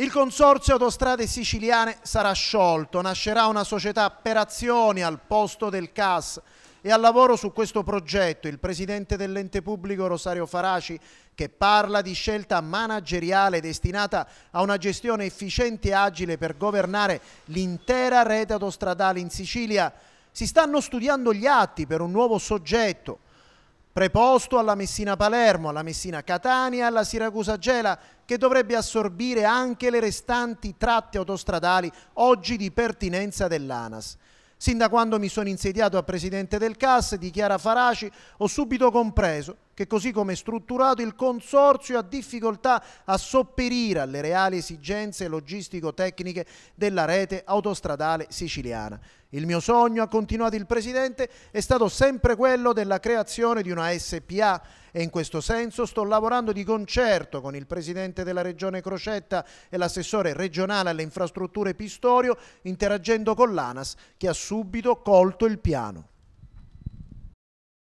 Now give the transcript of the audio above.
Il Consorzio Autostrade Siciliane sarà sciolto, nascerà una società per azioni al posto del CAS e al lavoro su questo progetto il presidente dell'ente pubblico Rosario Faraci che parla di scelta manageriale destinata a una gestione efficiente e agile per governare l'intera rete autostradale in Sicilia. Si stanno studiando gli atti per un nuovo soggetto preposto alla Messina Palermo, alla Messina Catania e alla Siracusa Gela, che dovrebbe assorbire anche le restanti tratte autostradali oggi di pertinenza dell'ANAS. Sin da quando mi sono insediato a presidente del CAS, di Chiara Faraci, ho subito compreso che così come è strutturato il consorzio ha difficoltà a sopperire alle reali esigenze logistico-tecniche della rete autostradale siciliana. Il mio sogno, ha continuato il Presidente, è stato sempre quello della creazione di una SPA e in questo senso sto lavorando di concerto con il Presidente della Regione Crocetta e l'assessore regionale alle infrastrutture Pistorio, interagendo con l'ANAS che ha subito colto il piano.